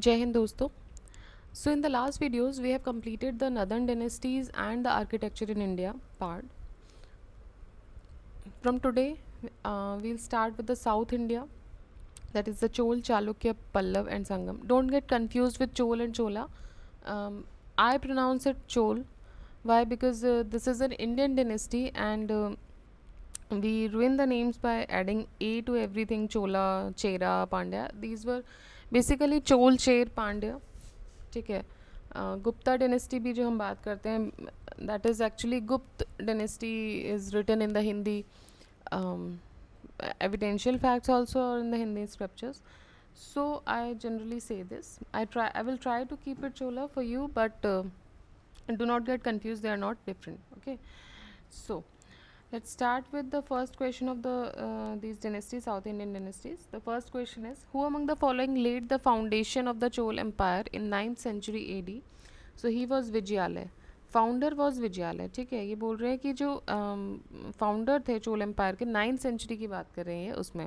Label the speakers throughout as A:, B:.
A: Jai Hind dosto. So in the last videos we have completed the northern dynasties and the architecture in India part. From today uh, we'll start with the South India that is the Chol, Chalukya, Pallav and Sangam. Don't get confused with Chol and Chola. Um, I pronounce it Chol. Why? Because uh, this is an Indian dynasty and uh, we ruin the names by adding A to everything Chola, Chera, Pandya. These were basically Chola Chera Pandya ठीक है Gupta dynasty भी जो हम बात करते हैं that is actually Gupta dynasty is written in the Hindi evidential facts also in the Hindi scriptures so I generally say this I try I will try to keep it Chola for you but do not get confuse they are not different okay so Let's start with the first question of the uh, these dynasties, South Indian dynasties. The first question is who among the following laid the foundation of the chol Empire in 9th century AD? So he was Vijayalay. Founder was Vijayalaya ठीक है ये बोल रहे हैं कि जो founder थे Chola empire के नाइन्थ सेंचुरी की बात कर रहे हैं उसमें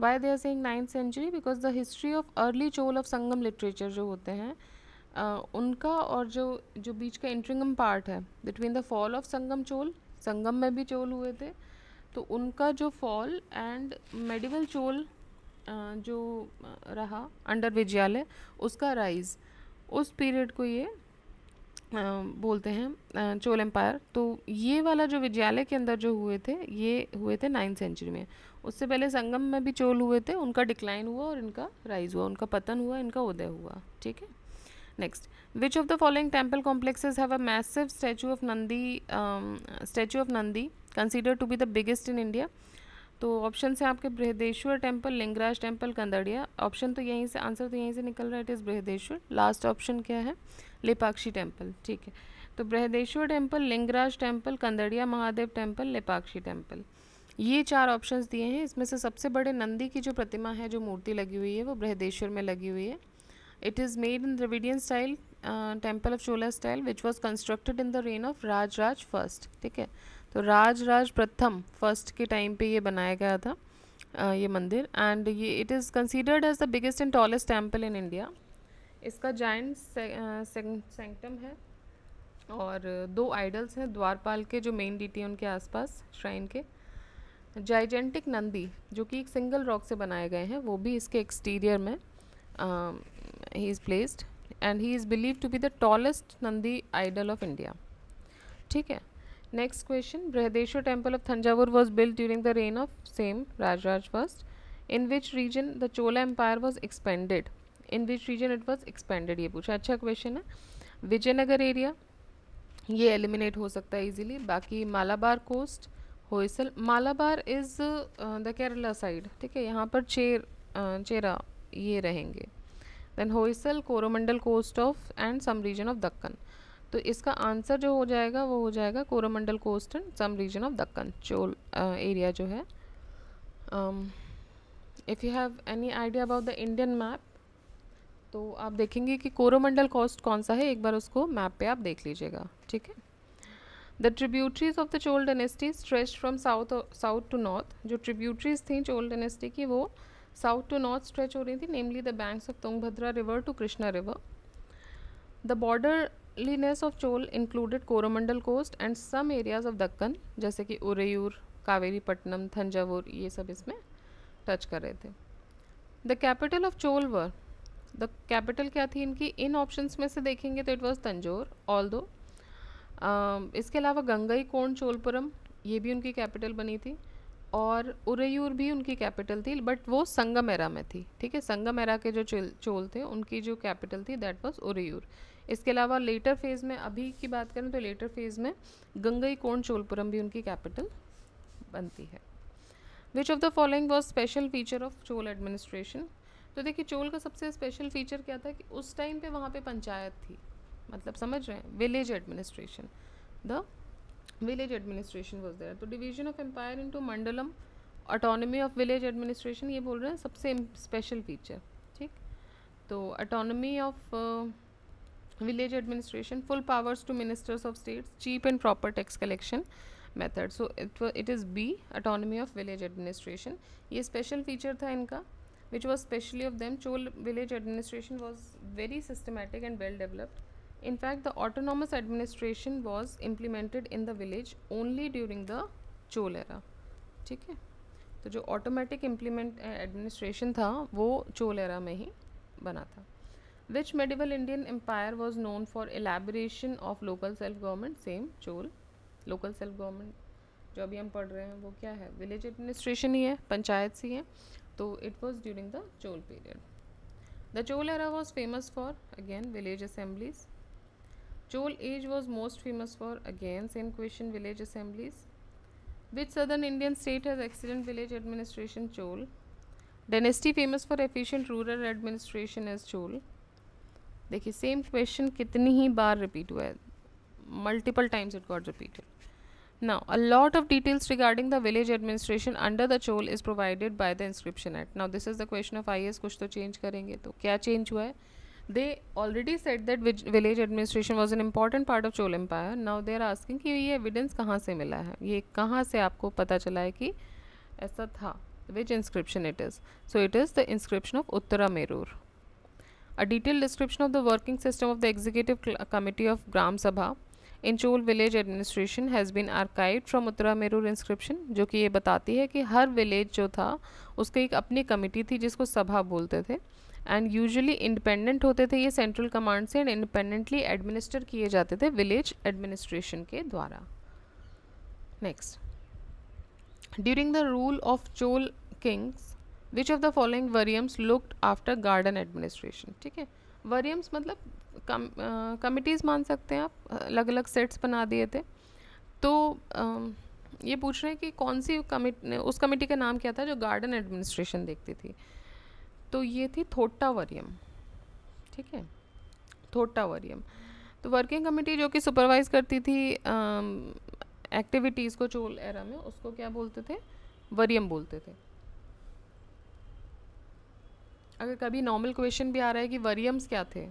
A: why they are saying ninth century because the history of early Chola of Sangam literature जो होते हैं uh, उनका और जो जो बीच का इंटरिंगम पार्ट है between the fall of Sangam Chola Sangam में भी चोल हुए थे तो उनका जो फॉल एंड मेडिवल चोल जो रहा अंडर विजयालय उसका राइज उस पीरियड को ये बोलते हैं चोल एम्पायर तो ये वाला जो विजयालय के अंदर जो हुए थे ये हुए थे नाइन्थ सेंचुरी में उससे पहले संगम में भी चोल हुए थे उनका डिक्लाइन हुआ और इनका राइज हुआ उनका पतन हुआ इनका उदय हुआ ठीक है next which of the following temple complexes have a massive statue of Nandi statue of Nandi consider to be the biggest in India तो ऑप्शन से आपके Brihadeshwara temple Lingaraj temple Kandariya option तो यहीं से आंसर तो यहीं से निकल रहा है it is Brihadeshwara last option क्या है लिपाक्षी टेम्पल ठीक है तो Brihadeshwara temple Lingaraj temple Kandariya Mahadev temple Lepakshi temple ये चार ऑप्शंस दिए हैं इसमें से सबसे बड़े नंदी की जो प्रतिमा है जो मूर्ति लगी हुई है वो बृहदेश्वर में लगी हुई है it is made in Dravidian style temple of Chola style which was was in the reign of Raj Raj Raj ठीक है तो राज राज प्रथम फर्स्ट के टाइम पे ये बनाया गया था आ, uh, ये मंदिर एंड ये it is considered as the biggest and tallest temple in India इसका जाइंट सेंक्टम uh, है और दो आइडल्स हैं द्वारपाल के जो मेन डीटी है उनके आसपास श्राइन के जाइजेंटिक नंदी जो कि एक सिंगल रॉक से बनाए गए हैं वो भी इसके एक्सटीरियर में Um, he is placed and he is believed to be the tallest Nandi idol of India. ठीक है next question Brihadeshwara temple of thanjavur was built during the reign of same rajraj first in which region the Chola empire was expanded in which region it was expanded ये पूछा अच्छा question है Vijayanagar area ये eliminate हो सकता है इजीली बाकी Malabar coast Hoysala Malabar is the Kerala side ठीक है यहाँ पर चेर चेरा ये रहेंगे then Hoysala Coromandel coast of and some region of Deccan तो इसका आंसर जो हो जाएगा वो हो जाएगा Coromandel coast and some region of Deccan Chola area जो है if you have any idea about the Indian map तो आप देखेंगे कि कोरोमंडल कोस्ट कौन सा है एक बार उसको मैप पे आप देख लीजिएगा ठीक है the tributaries of the Chola dynasty stretch from south south to north जो ट्रिब्यूटरीज थी चोल डेनेस्टी की वो साउथ टू नॉर्थ स्ट्रेच हो रही थी namely the banks of Tungabhadra river to Krishna river the borderlines of Chola included Coromandel coast and some areas of Deccan जैसे कि उरेयूर कावेरीपट्टनम थंजावुर ये सब इसमें टच कर रहे थे the capital of Chola were the capital क्या थी इनकी इन ऑप्शंस में से देखेंगे तो इट वॉज तंजोर ऑल दो इसके अलावा गंगई कोण चोलपुरम ये भी उनकी कैपिटल बनी थी और उरेयूर भी उनकी कैपिटल थी बट वो संगम एरा में थी ठीक है संगम एरा के जो चोल थे उनकी जो कैपिटल थी दैट वॉज़ उरेयूर इसके अलावा लेटर फेज़ में अभी की बात करें तो लेटर फेज़ में गंगई कोण चोलपुरम भी उनकी कैपिटल बनती है which of the following was special feature of Chola administration तो देखिए चोल का सबसे स्पेशल फीचर क्या था कि उस टाइम पे वहाँ पे पंचायत थी मतलब समझ रहे हैं village administration the village administration was there तो division of empire into mandalam autonomy of village administration ये बोल रहे हैं सबसे स्पेशल फीचर ठीक तो autonomy of village administration full powers to ministers of state cheap and proper tax collection method so it it is B autonomy of village administration ये special feature था इनका which was specially of them Chola village administration was very systematic and well developed in fact the the administration was implemented in the village only during the the Chola era ठीक है तो जो automatic implement administration था वो Chola era में ही बना था which medieval Indian empire was known for elaboration of local self government same Chola local self government जो अभी हम पढ़ रहे हैं वो क्या है विलेज एडमिनिस्ट्रेशन ही है पंचायत सी है तो it was during the Chola period the Chola era was famous for again village assemblies Chola age was most famous for again same question village assemblies which southern Indian state has accident village administration Chola dynasty famous for efficient rural administration as Chola देखिए same question कितनी ही बार repeat हुआ है multiple times it got repeated now a lot of details regarding the village administration under the Chola is provided by the inscription at now this is the question of I S कुछ तो change करेंगे तो क्या change हुआ है they already set that village administration was an important part of Chola empire now they are asking कि ये evidence कहाँ से मिला है ये कहाँ से आपको पता चला है कि ऐसा था which inscription it is so it is the inscription of Uttaramerur a detail description of the working system of the executive committee of gram sabha in Chola village administration has been archive from Uttaramerur inscription जो कि ये बताती है कि हर village जो था उसकी एक अपनी कमिटी थी जिसको सभा बोलते थे एंड यूजुअली इंडिपेंडेंट होते थे ये सेंट्रल कमांड से एंड इंडिपेंडेंटली एडमिनिस्टर किए जाते थे विलेज एडमिनिस्ट्रेशन के द्वारा next during the rule of Chola kings which of the following variyams looked after garden administration ठीक है वरियम्स मतलब कमिटीज कमिटीज़ मान सकते हैं आप अलग अलग सेट्स बना दिए थे तो uh, ये पूछ रहे हैं कि कौन सी कमिट उस कमेटी का नाम क्या था जो गार्डन एडमिनिस्ट्रेशन देखती थी तो ये थी वरियम ठीक है वरियम तो वर्किंग कमेटी जो कि सुपरवाइज करती थी एक्टिविटीज़ को चोल एरा में उसको क्या बोलते थे वरियम बोलते थे अगर कभी नॉर्मल क्वेश्चन भी आ रहा है कि वरियम्स क्या थे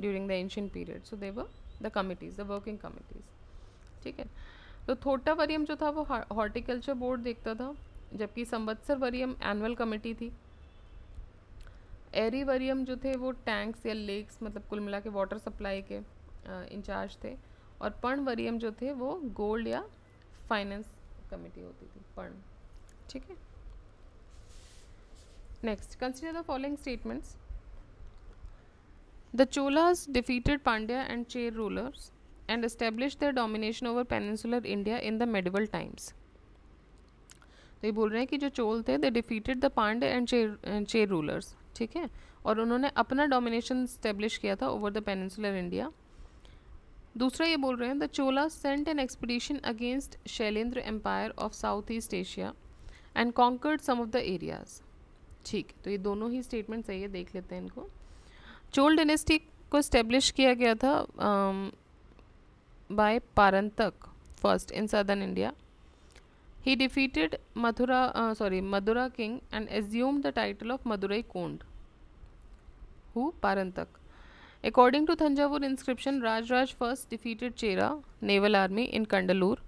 A: during the ancient period so they were the committees the working committees ठीक है तो थोटा वरियम जो था वो हॉर्टिकल्चर बोर्ड देखता था जबकि संवत्सर वरियम एनुअल कमेटी थी एरीवरियम जो थे वो टैंक्स या लेक्स मतलब कुल मिला के वाटर सप्लाई के इंचार्ज थे और वरियम जो थे वो गोल्ड या फाइनेंस कमेटी होती थी पर्ण ठीक है next consider the following statements the Cholas defeated Pandya and Chera rulers and establish the domination over peninsular India in the medieval times तो ये बोल रहे हैं कि जो चोल थे they defeated the Pandya and Chera rulers ठीक है और उन्होंने अपना डोमिनेशन स्टेब्लिश किया था ओवर द पेनसुलर इंडिया दूसरा ये बोल रहे हैं the Chola sent an expedition against Shailendra empire of south east Asia and conquered some of the areas ठीक तो ये दोनों ही स्टेटमेंट सही है देख लेते हैं इनको चोल डेनेस्टी को स्टेब्लिश किया गया था by Parantaka first in southern India He defeated Mathura, uh, sorry, Madura king and assumed the title of Madurai Kond, who Parantak. According to Thanjavur inscription, Rajraj first defeated Chera naval army in Kandalur,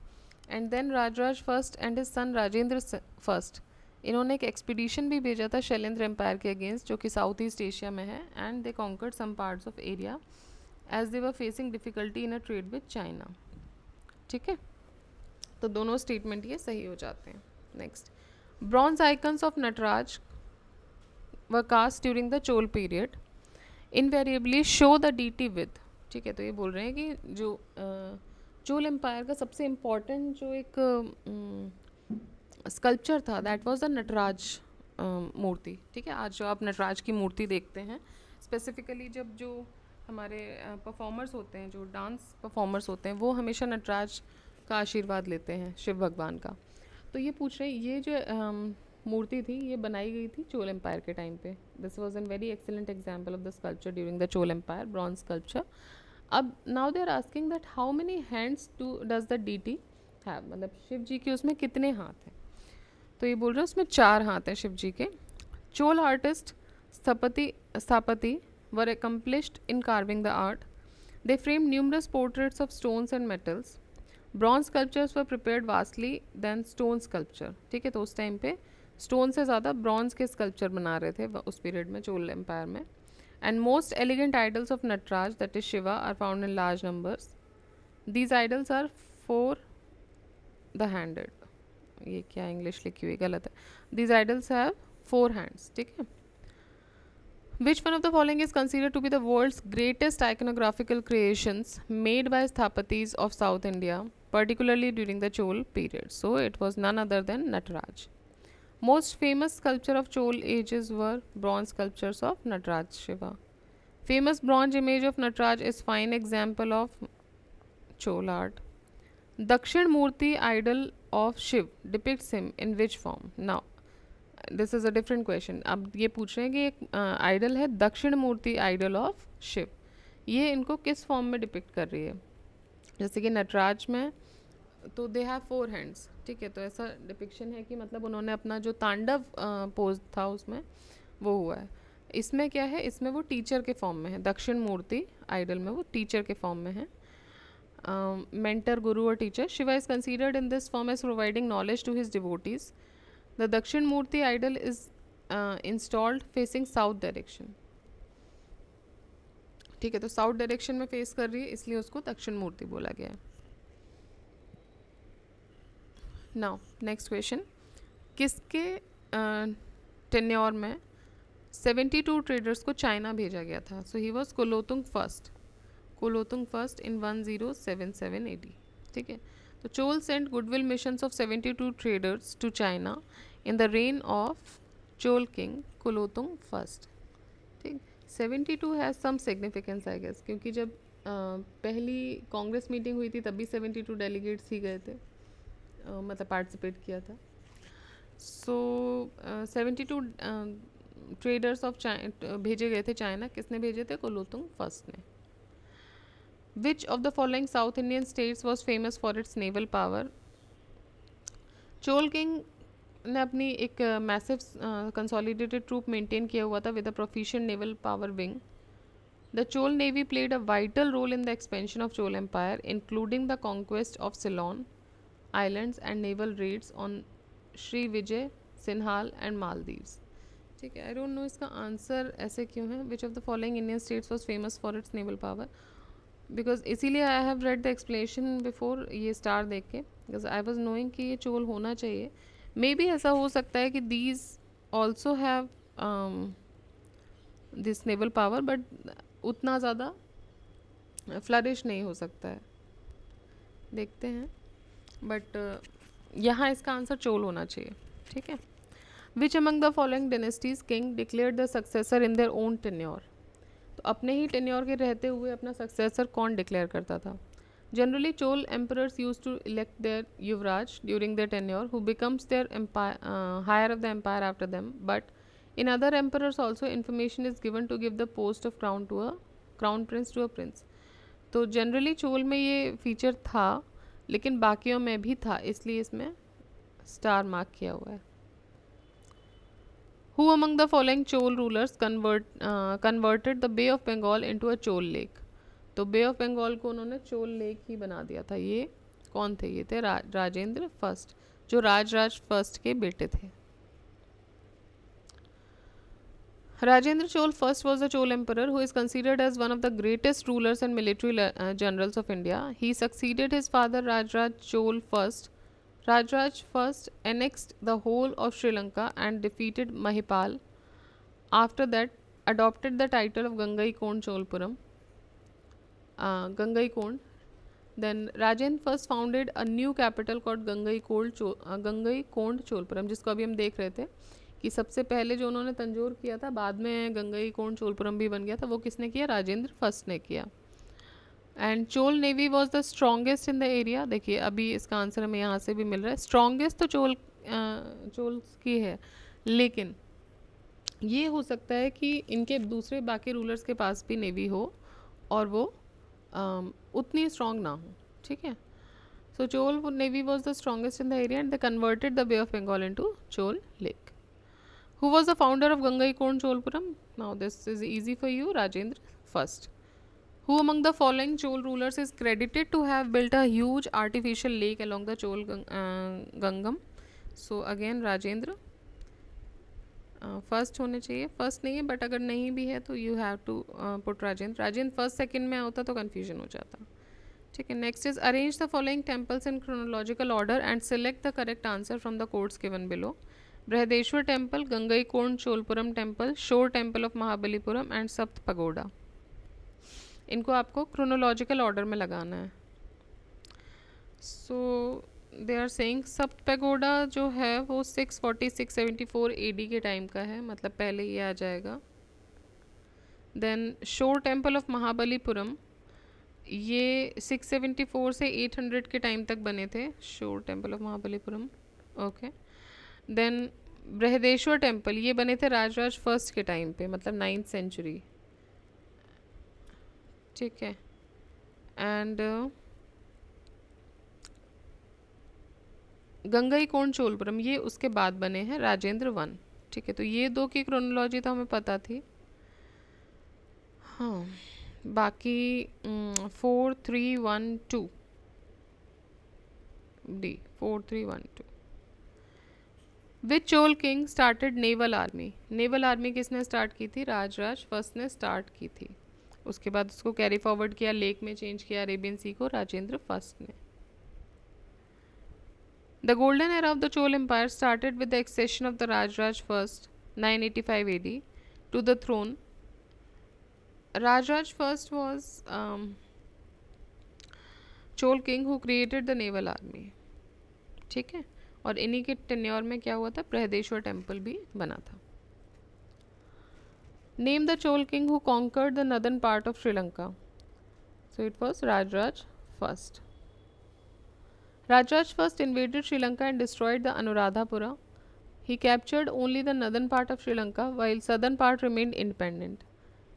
A: and then Rajraj first and his son Rajendra first. इन्होंने एक expedition भी भेजा था Shailendra empire के against जो कि south east Asia में है and they conquered some parts of area as they were facing difficulty in a trade with China ठीक है तो दोनों स्टेटमेंट ये सही हो जाते हैं next bronze icons of Nataraja was cast during the Chola period invariably show the deity with ठीक है तो ये बोल रहे हैं कि जो चोल एम्पायर का सबसे इम्पॉर्टेंट जो एक स्कल्पचर था that was the Nataraja murti ठीक है आज जो आप नटराज की मूर्ति देखते हैं स्पेसिफिकली जब जो हमारे परफॉर्मर्स होते हैं जो डांस परफॉर्मर्स होते हैं वो हमेशा नटराज uh, का आशीर्वाद लेते हैं शिव भगवान का तो ये पूछ रहे हैं ये जो मूर्ति थी ये बनाई गई थी चोल एम्पायर के टाइम पे this was an very excellent example of the sculpture during the Chola empire bronze sculpture अब now they are asking that how many hands to does the deity have मतलब शिव जी के उसमें कितने हाथ हैं तो ये बोल रहे हैं उसमें चार हाथ हैं शिव जी के Chola artist sthapati sthapati were accomplished in carving the art they frame numerous portraits of stones and metals bronze sculptures were prepared vastly then stone sculpture ठीक है तो उस टाइम पे स्टोन से ज़्यादा ब्रॉन्ज के स्कल्पचर बना रहे थे उस पीरियड में चोल एम्पायर में and most elegant idols of Nataraja that is Shiva are found in large numbers these idols are four the handed ये क्या इंग्लिश लिखी हुई गलत है these idols have four hands ठीक है Which one of the following is considered to be the world's greatest iconographical creations made by sthapatis of South India? particularly during the Chol period. So it was none other than Nataraj. Most famous sculpture of Chol ages were bronze sculptures of Nataraj Shiva. Famous bronze image of Nataraj is fine example of Chol art. Dakshin Murti idol of Shiv depicts him in which form? Now, this is a different question अब ये पूछ रहे हैं कि एक idol है दक्षिण Dakshinamurti idol of Shiv ये इनको किस फॉर्म में डिपिक्ट कर रही है जैसे कि नटराज में तो दे हैव फोर हैंड्स ठीक है तो ऐसा डिपिक्शन है कि मतलब उन्होंने अपना जो तांडव पोज था उसमें वो हुआ है इसमें क्या है इसमें वो टीचर के फॉर्म में है दक्षिण मूर्ति आइडल में वो टीचर के फॉर्म में है मेंटर गुरु और teacher Shiva is considered in this form as providing knowledge to his devotees the Dakshinamurti idol is installed facing south direction ठीक है तो साउथ डायरेक्शन में फेस कर रही है इसलिए उसको दक्षिण मूर्ति बोला गया है नाउ नेक्स्ट क्वेश्चन किसके टेन्योर में 72 ट्रेडर्स को चाइना भेजा गया था so he was Kulothunga first Kulothunga first in one zero seven seven eighty ठीक है तो Chola sent goodwill mission of 72 traders to China in the reign of Chola king Kulothunga first ठीक 72 has some significance I guess क्योंकि जब आ, पहली कांग्रेस मीटिंग हुई थी तब भी 72 डेलीगेट्स ही गए थे मतलब पार्टिसिपेट किया था so seventy two traders of भेजे गए थे चाइना किसने भेजे थे कोलोतुंग फर्स्ट ने which of the following south Indian states was famous for its naval power Chola king ने अपनी एक मैसिव कंसोलिडेटेड ट्रूप मेंटेन किया हुआ था with a proficient naval power wing the Chola navy played a vital role in the expansion of Chola empire including the conquest of Ceylon islands and naval raids on Srivijaya Sinhala and Maldives ठीक है I don't know इसका answer ऐसे क्यों है which of the following Indian states was famous for its naval power because इसीलिए I have read the explanation before ये star देख के बिकॉज आई वॉज नोइंग कि ये चोल होना चाहिए मे बी ऐसा हो सकता है कि these also have this naval power but उतना ज़्यादा फ्लरिश नहीं हो सकता है देखते हैं बट uh, यहाँ इसका आंसर चोल होना चाहिए ठीक है which among the following dynasties king declare the successor in their own tenure तो अपने ही टेन्योर के रहते हुए अपना सक्सेसर कौन डिक्लेयर करता था generally Chola emperors use to elect their yuvraj during the tenure who becomes their empire heir of the empire after them but in other emperors also information is given to give the post of crown to a crown prince to a prince तो generally Chola में ये feature था लेकिन बाकियों में भी था इसलिए इसमें स्टार मार्क किया हुआ है who among the following Chola rulers convert converted the bay of Bengal into a Chola lake तो बे ऑफ बंगाल को उन्होंने चोल लेक ही बना दिया था ये कौन थे ये थे रा, राजेंद्र फर्स्ट जो राजराज फर्स्ट के बेटे थे Rajendra Chol first was the Chol emperor who is considered as one of the greatest rulers and military uh, generals of India. He succeeded his father Rajraj Chol first. Rajraj first annexed the whole of Sri Lanka and defeated Mahipal. After that, adopted the title of Gangaikond Cholpuram. Uh, Gangaikond. Then Rajendra first founded a new capital called Gangaikond Chol, uh, Gangaikond Cholpuram, जिसको अभी हम देख रहे थे. कि सबसे पहले जो उन्होंने तंजोर किया था बाद में गंगई कोण चोलपुरम भी बन गया था वो किसने किया राजेंद्र फर्स्ट ने किया and Chola navy was the strongest in the area देखिए अभी इसका आंसर हमें यहाँ से भी मिल रहा है स्ट्रॉन्गेस्ट तो चोल चोल्स की है लेकिन ये हो सकता है कि इनके दूसरे बाकी रूलर्स के पास भी नेवी हो और वो आ, उतनी स्ट्रॉन्ग ना हो ठीक है so Chola navy was the strongest in the area and the converted the bay of Bengal into Chola lake who was the founder of Gangaikondacholapuram now this is easy for you Rajendra first who among the following Chola rulers is credited to have built a huge artificial lake along the Chola Gangam so again Rajendra first होने चाहिए first नहीं है but अगर नहीं भी है तो you have to put Rajendra Rajendra first second में होता तो कन्फ्यूजन हो जाता ठीक है next is arrange the following temples in chronological order and select the correct answer from the codes given below Brihadeeswara temple Gangaikondacholapuram temple shore temple of Mahabalipuram and Sapta pagoda इनको आपको chronological order में लगाना है so they are saying Sapta pagoda जो है वो six forty six seventy four A D के time का है मतलब पहले ये आ जाएगा देन शोर टेम्पल ऑफ महाबलीपुरम ये सिक्स सेवेंटी फोर से एट हंड्रेड के टाइम तक बने थे shore temple of Mahabalipuram okay okay. Then Brihadeeswara temple ये बने थे राजराज फर्स्ट के टाइम पे मतलब नाइन्थ सेंचुरी ठीक है एंड गंगई कोण चोलपुरम ये उसके बाद बने हैं राजेंद्र वन ठीक है तो ये दो की क्रोनोलॉजी तो हमें पता थी हाँ बाकी four three one two D four three one two which Chola king started naval army naval army किसने स्टार्ट की थी राजराज फर्स्ट ने स्टार्ट की थी उसके बाद उसको कैरी फॉरवर्ड किया लेक में चेंज किया अरेबियन सी को राजेंद्र फर्स्ट ने the golden era of the Chola empire started with the accession of the Rajaraja first 985 AD to the throne Rajaraj first was was um, Chola king who created the naval ठीक है और इन्हीं के tenure में क्या हुआ था प्रहदेश्वर टेम्पल भी बना था name the Chola king who conquered the northern part of Sri Lanka so it was Rajaraja first Rajaraja first invaded Sri Lanka and destroyed the Anuradhapura he captured only the northern part of Sri Lanka while southern part remain independent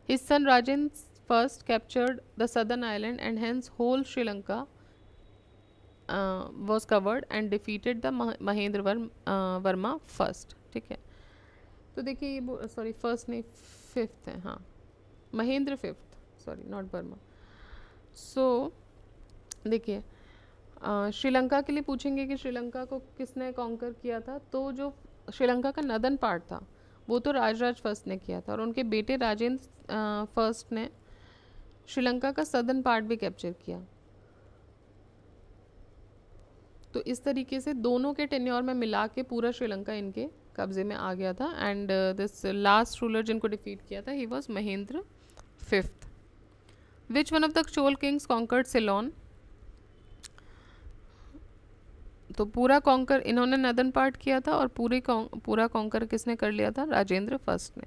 A: his son Rajendra first captured the southern island and hence whole Sri Lanka covered and defeated the Mahendra Mahendra Varma first uh, ठीक है तो देखिए ये sorry first नहीं fifth है हाँ Mahendra fifth sorry not Varma so देखिए श्रीलंका के लिए पूछेंगे कि श्रीलंका को किसने कॉन्कर किया था तो जो श्रीलंका का नदन पार्ट था वो तो राजराज फर्स्ट ने किया था और उनके बेटे राजेंद्र फर्स्ट ने श्रीलंका का सदन पार्ट भी कैप्चर किया तो इस तरीके से दोनों के टेन्योर में मिला के पूरा श्रीलंका इनके कब्जे में आ गया था एंड दिस लास्ट रूलर जिनको डिफीट किया था he was Mahendra fifth which one of the Chola kings conquered Ceylon तो पूरा कॉन्कर इन्होंने नदन पार्ट किया था और पूरी पूरा कॉन्कर किसने कर लिया था राजेंद्र फर्स्ट ने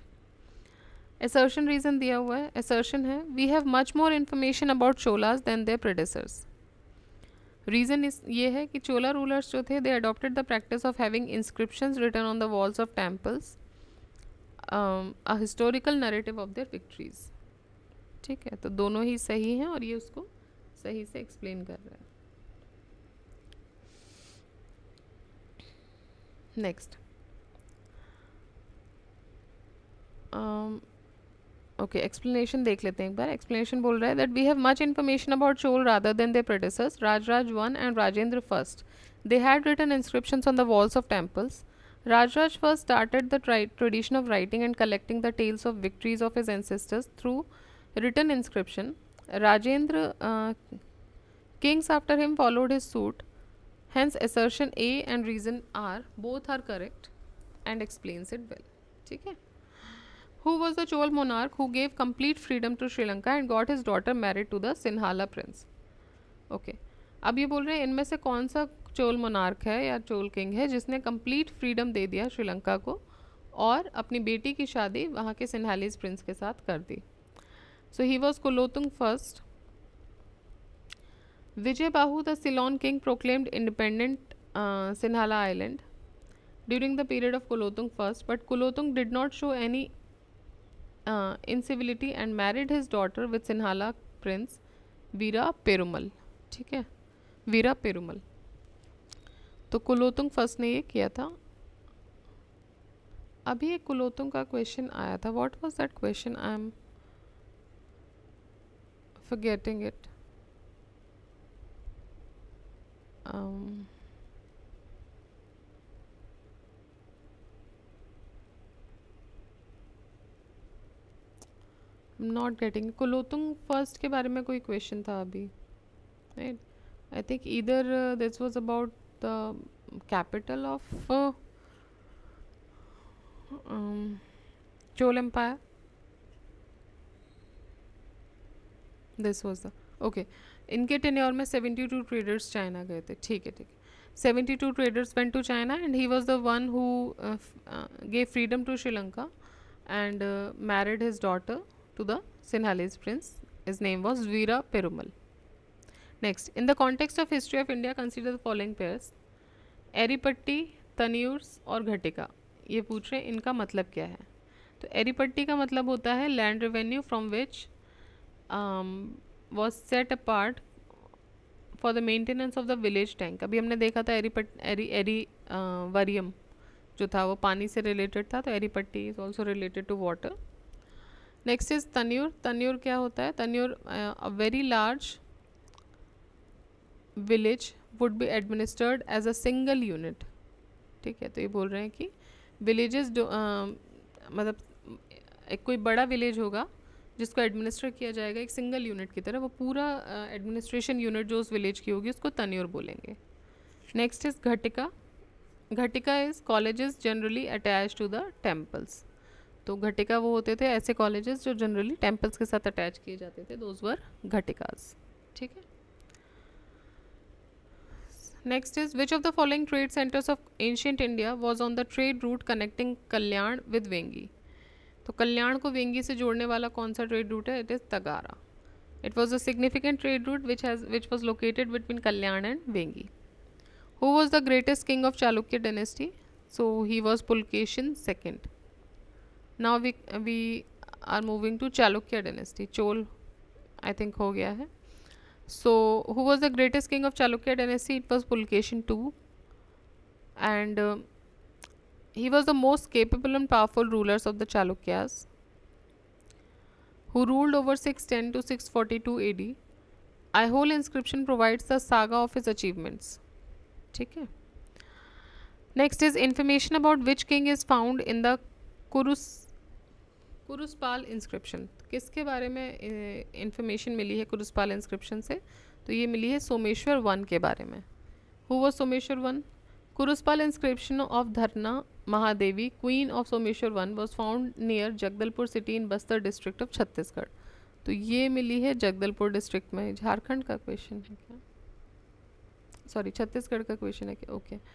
A: एसर्शन रीज़न दिया हुआ है एसर्शन है we have much more information about Cholas than their producers reason is ये है कि चोला रूलर्स जो थे they adopted the practice of having inscription written on the walls of temples a historical narrative of their victories ठीक है तो दोनों ही सही हैं और ये उसको सही से एक्सप्लेन कर रहा है नेक्स्ट ओके एक्सप्लेनेशन देख लेते हैं एक बार एक्सप्लेनेशन बोल रहा है that we have much information about Chola rather than their producers Raj one and Rajendra first they had written inscription on the walls of temples Raj first started the tradition of writing and collecting the tales of victories of his ancestors through written inscription Rajendra kings after him followed his suit hence assertion A and reason are both are correct and explains it well ठीक है who was the Chola monarch who gave complete freedom to Sri Lanka and got his daughter married to the Sinhala prince okay अब ये बोल रहे हैं इनमें से कौन सा चोल मोनार्क है या चोल किंग है जिसने कम्प्लीट फ्रीडम दे दिया श्रीलंका को और अपनी बेटी की शादी वहाँ के सिन्हालीज प्रिंस के साथ कर दी so he was Kulottunga first Vijaya Bahu the Ceylon king proclaimed independent Sinhala island during the period of Kulottunga first but Kulottunga did not show any incivility and married his daughter with Sinhala prince Veera Perumal ठीक है वीरा पेरुमल तो कुलोतुंग फर्स्ट ने ये किया था अभी एक कुलोतुंग का क्वेश्चन आया था what was that question I am forgetting it not getting Kulottunga first के बारे में कोई क्वेश्चन था अभी राइट आई थिंक इधर this was about the capital of Chola empire this was the okay इनके टेन्योर में सेवेंटी टू ट्रेडर्स चाइना गए थे ठीक है ठीक है seventy two traders went to China and he was the one who gave freedom to Sri Lanka and married his daughter to the Sinhalese prince. His name was Veera Perumal. Next, in the context of history of India, consider the following pairs: eripatti taniyurs और ghatika ye पूछ rahe inka matlab kya hai to eripatti ka matlab hota hai land revenue from which um was set apart for the maintenance of the village tank अभी हमने देखा था एरीपट एरी एरी वरियम जो था वो पानी से रिलेटेड था तो eripatti is also related to water next is taniyur taniyur क्या होता है taniyur a very large village would be administered as a single unit ठीक है तो ये बोल रहे हैं कि विलेजेस um, मतलब एक कोई बड़ा विलेज होगा जिसको एडमिनिस्टर किया जाएगा एक सिंगल यूनिट की तरह वो पूरा एडमिनिस्ट्रेशन uh, यूनिट जो उस विलेज की होगी उसको तन्यूर बोलेंगे next is ghatika ghatika is college generally attach to the temples तो घटिका वो होते थे ऐसे कॉलेजेस जो जनरली टेम्पल्स के साथ अटैच किए जाते थे दोज वर घटिकाज ठीक है next is which of the following trade centres of ancient India was on the trade route connecting Kalyan with Vengi तो कल्याण को वेंगी से जोड़ने वाला कौन सा ट्रेड रूट है it is Tagara it was a significant trade route which has which was located between Kalyan and Vengi who was the greatest king of Chalukya dynasty so he was Pulakeshin second now we we are moving to Chalukya dynasty. Chol, I think, ho gaya hai. So, who was the greatest king of Chalukya dynasty? It was Pulkeshin II, and uh, he was the most capable and powerful rulers of the Chalukyas, who ruled over 610 to 642 AD. I whole inscription provides the saga of his achievements. ठीक है next is information about which king is found in the kurus Kuruspal inscription किसके बारे में information मिली है कुरुसपाल inscription से तो ये मिली है सोमेश्वर वन के बारे में हु वो Someshwara one Kuruspal inscription of Dharana Mahadevi queen of Someshwara one was found near Jagdalpur city in Bastar district of Chhattisgarh तो ये मिली है जगदलपुर डिस्ट्रिक्ट में झारखंड का क्वेश्चन है क्या सॉरी छत्तीसगढ़ का क्वेश्चन है क्या okay okay.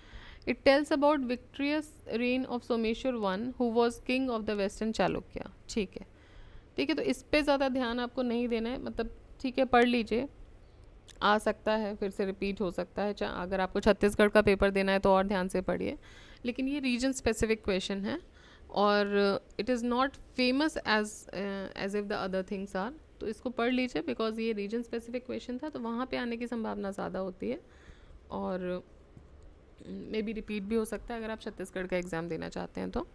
A: It tells about victorious reign of Someshwara one who was king of the western Chalukya ठीक है ठीक है तो इस पर ज़्यादा ध्यान आपको नहीं देना है मतलब ठीक है पढ़ लीजिए आ सकता है फिर से रिपीट हो सकता है चाहे अच्छा, अगर आपको छत्तीसगढ़ का पेपर देना है तो और ध्यान से पढ़िए लेकिन ये रीजन स्पेसिफिक क्वेश्चन है और it is not famous as as if the other things are तो इसको पढ़ लीजिए बिकॉज ये रीजन स्पेसिफिक क्वेश्चन था तो वहाँ पे आने की संभावना ज़्यादा होती है और मे बी रिपीट भी हो सकता है अगर आप छत्तीसगढ़ का एग्ज़ाम देना चाहते हैं तो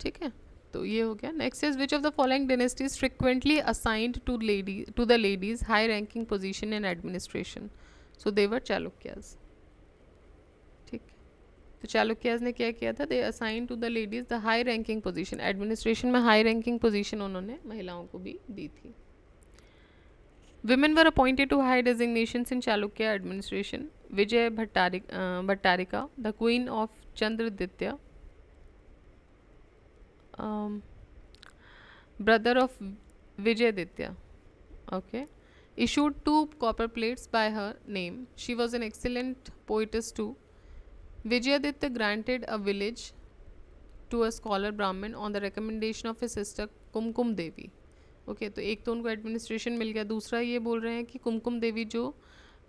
A: ठीक है तो ये हो गया next is which of the following dynasties frequently assigned to lady to the ladies high ranking position in administration so they were Chalukyas ठीक तो चालुक्याज ने क्या किया था they assign to the ladies the high ranking position administration में high ranking position उन्होंने महिलाओं को भी दी थी Women were appointed to high designations in Chalukya administration. Vijay Bhattarik, uh, the queen of Chandraditya, um, brother of Vijayaditya, okay, issued two copper plates by her name. She was an excellent poetess too. Vijayaditya granted a village to a scholar Brahmin on the recommendation of his sister Kumkum Devi. Okay तो एक तो उनको administration मिल गया दूसरा ये बोल रहे हैं कि कुमकुम देवी जो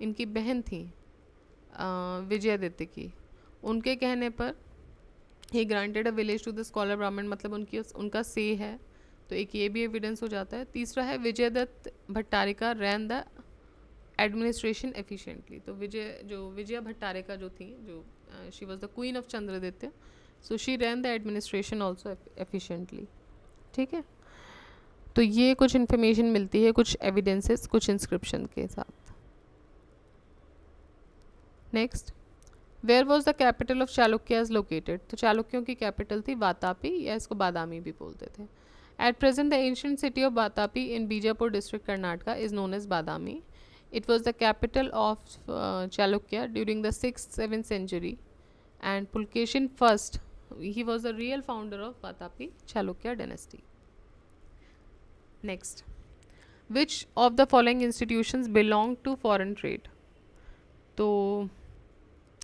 A: इनकी बहन थी विजयादित्य की उनके कहने पर he granted a village to the scholar Brahmin मतलब उनकी उनका से है तो एक ये भी एविडेंस हो जाता है तीसरा है Vijayadatta Bhattarika ran the administration efficiently तो विजय जो विजया भट्टारिका जो थी जो she was the queen of Chandraditya so she ran the administration also efficiently ठीक है तो ये कुछ इन्फॉर्मेशन मिलती है कुछ एविडेंसेस कुछ इंस्क्रिप्शन के साथ next where was the capital of Chalukyas located तो चालुक्यों की कैपिटल थी वातापी या इसको बादामी भी बोलते थे at present the ancient city of Batapi in Bijapur district Karnataka is known as Badami it was the capital of Chalukya during the six seven century and Pulakeshin first he was the real founder of Batapi Chalukya dynasty next which of the following institutions belong to foreign trade तो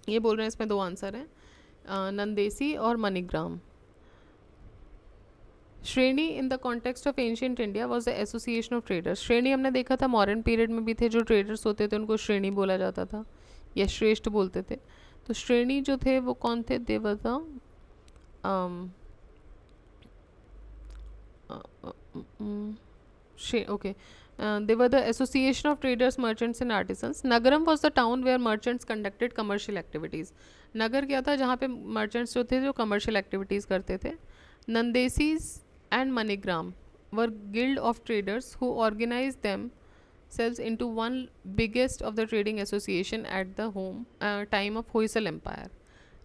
A: ये बोल रहे हैं इसमें दो answer हैं नंदेसी और Manigram shreni in the context of ancient India was the association of traders shreni हमने देखा था मॉडर्न पीरियड में भी थे जो ट्रेडर्स होते थे उनको श्रेणी बोला जाता था या श्रेष्ठ बोलते थे तो श्रेणी जो थे वो कौन थे देवर द um, शे okay they were the association of traders merchants and artisans Nagaram was the town where merchants conducted commercial activities नगर क्या था जहाँ पे मर्चेंट्स जो थे जो कमर्शियल एक्टिविटीज़ करते थे Nandesis and Manigram were guild of traders who organise themselves into one biggest of the trading association at the home time of Hoysala empire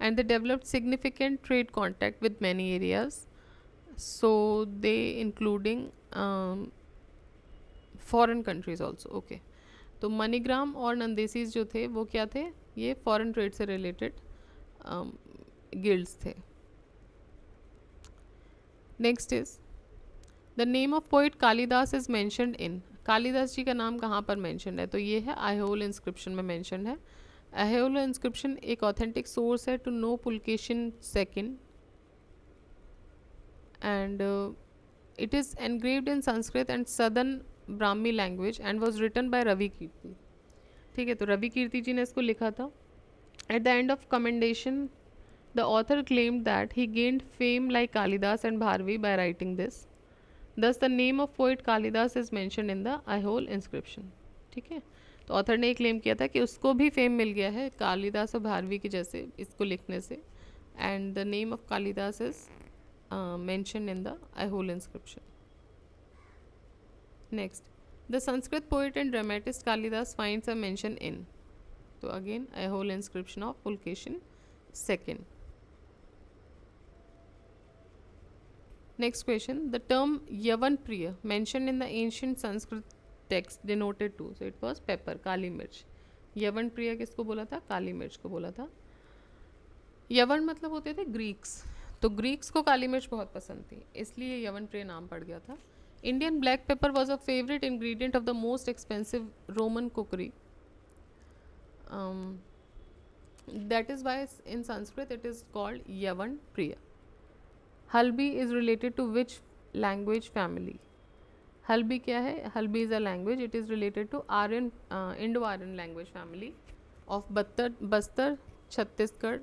A: and they developed significant trade contact with many areas so they including foreign countries also okay तो मनीग्राम और नंदेसीज जो थे वो क्या थे ये foreign trade से related guilds um, थे next is the name of poet Kalidas is mentioned in Kalidas ji का नाम कहाँ पर मैंशनड है तो ये है आहोल इंस्क्रिप्शन में मैंशन है अहोल इंस्क्रिप्शन एक ऑथेंटिक सोर्स है to know Pulakeshin second and it is engraved in Sanskrit and southern Brahmi language and was written by Ravi Kirti ठीक है तो रवि कीर्ति जी ने इसको लिखा था at the end of commendation the author claimed that he gained fame like Kalidas and Bharavi by writing this thus the name of poet Kalidas is mention in the Aihole inscription ठीक है तो ऑथर ने क्लेम किया था कि उसको भी फेम मिल गया है कालिदास और भारवी के जैसे इसको लिखने से and the name of Kalidas is mention in the Aihole inscription next the Sanskrit poet and dramatist Kalidas find a mention in तो again Aihole inscription of Pulakeshin second next question the term Yavan priya mention in the ancient Sanskrit text denoted to so it was pepper काली मिर्च यवन प्रिय किसको बोला था काली मिर्च को बोला था यवन मतलब होते थे ग्रीक्स तो ग्रीक्स को काली मिर्च बहुत पसंद थी इसलिए यवन प्रिय नाम पड़ गया था Indian black pepper was a favorite ingredient of the most expensive Roman cookery. Um, that is why in Sanskrit it is called Yavan Priya. Halbi is related to which language family? Halbi kya hai? Halbi is a language. It is related to Aryan, uh, Indo-Aryan language family of Bastar, Bastar, Chhattisgarh,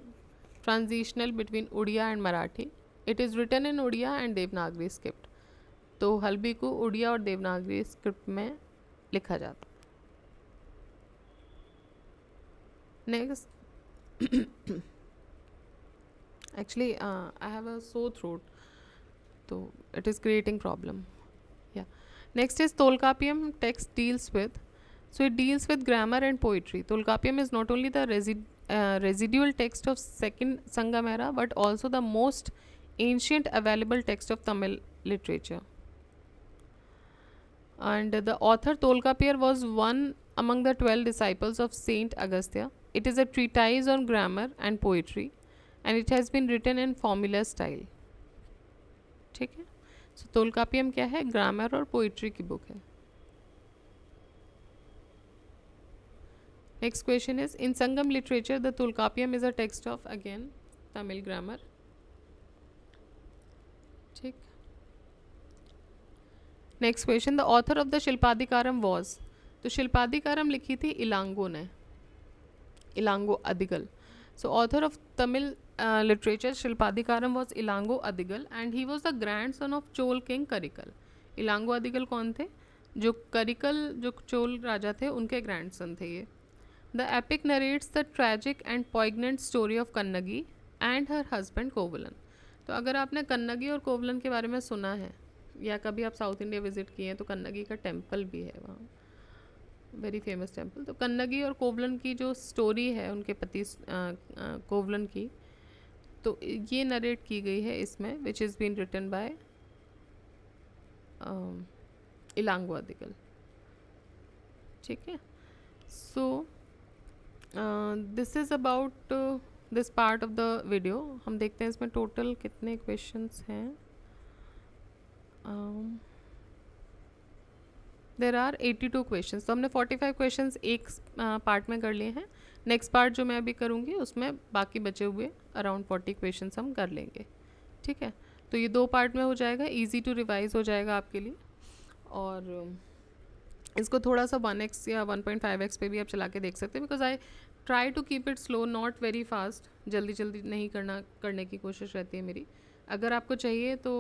A: transitional between Odia and Marathi. It is written in Odia and Devanagari script. तो हल्बी को उड़िया और Devanagari script में लिखा जाता next actually I have a sore throat तो it is creating problem या next is Tolkappiyam text deals with so it deals with grammar and poetry Tolkappiyam is not only the residual text of second Sangam era but also the most ancient available text of Tamil literature and the author Tolkapir was one among the 12 disciples of Saint Agastya. It is a treatise on grammar and poetry and it has been written in formula style. ठीक है सो तोलकापियम क्या है grammar और poetry की book है next question is in Sangam literature the Tolkappiyam is a text of again Tamil grammar ठीक next question the author of the Silappadikaram was तो शिल्पाधिकारम लिखी थी इलांगो ने Ilango Adigal so author of Tamil literature Silappadikaram was Ilango Adigal and he was the grandson of Chola king Karikala Ilango Adigal कौन थे जो करिकल जो चोल राजा थे उनके ग्रैंड सन थे ये the epic narrates the tragic and poignant story of Kannagi and her husband Kovalan तो अगर आपने कन्नगी और कोवलन के बारे में सुना है या कभी आप साउथ इंडिया विज़िट किए हैं तो कन्नगी का टेम्पल भी है वहाँ वेरी फेमस टेम्पल तो कन्नगी और कोवलन की जो स्टोरी है उनके पति कोवलन की तो ये नरेट की गई है इसमें which is been written by Ilangovadigal ठीक है so this is about this part of the video हम देखते हैं इसमें टोटल कितने क्वेश्चंस हैं देर आर 82 टू क्वेश्चन तो हमने 45 क्वेश्चन एक पार्ट uh, में कर लिए हैं नेक्स्ट पार्ट जो मैं अभी करूँगी उसमें बाकी बचे हुए अराउंड 40 क्वेश्चन हम कर लेंगे ठीक है तो ये दो पार्ट में हो जाएगा ईजी टू रिवाइज हो जाएगा आपके लिए और um, इसको थोड़ा सा वन एक्स या वन पॉइंट फाइव एक्स पे भी आप चला के देख सकते हैं because I try to keep it slow not very fast जल्दी जल्दी नहीं करना करने की कोशिश रहती है मेरी अगर आपको चाहिए तो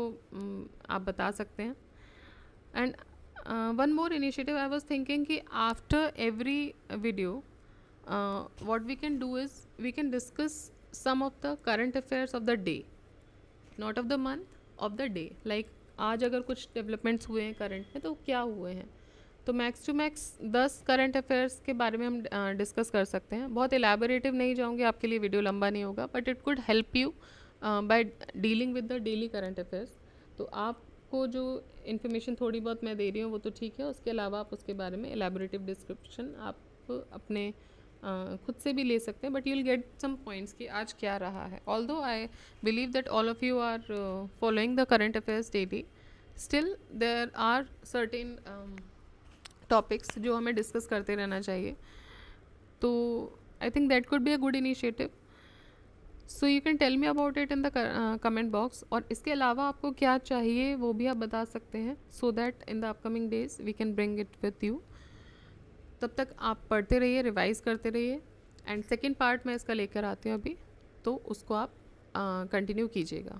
A: आप बता सकते हैं and one more initiative I was thinking कि after every video what we can do is we can discuss some of the current affairs of the day not of the month of the day like आज अगर कुछ developments हुए हैं current में तो क्या हुए हैं तो मैक्स टू मैक्स दस करंट अफेयर्स के बारे में हम डिस्कस कर सकते हैं बहुत एलेबोरेटिव नहीं जाऊँगी आपके लिए वीडियो लंबा नहीं होगा but it could help you by dealing with the daily current affairs तो आपको जो इन्फॉर्मेशन थोड़ी बहुत मैं दे रही हूँ वो तो ठीक है उसके अलावा आप उसके बारे में एलेबोरेटिव डिस्क्रिप्शन आप अपने uh, खुद से भी ले सकते हैं but you will get some points कि आज क्या रहा है although I believe that all of you are following the current affairs daily still there are certain topics जो हमें डिस्कस करते रहना चाहिए तो I think that could be a good initiative so you can tell me about it in the comment box और इसके अलावा आपको क्या चाहिए वो भी आप बता सकते हैं so that in the upcoming days we can bring it with you तब तक आप पढ़ते रहिए रिवाइज करते रहिए एंड सेकेंड पार्ट मैं इसका लेकर आती हूँ अभी तो उसको आप कंटिन्यू uh, कीजिएगा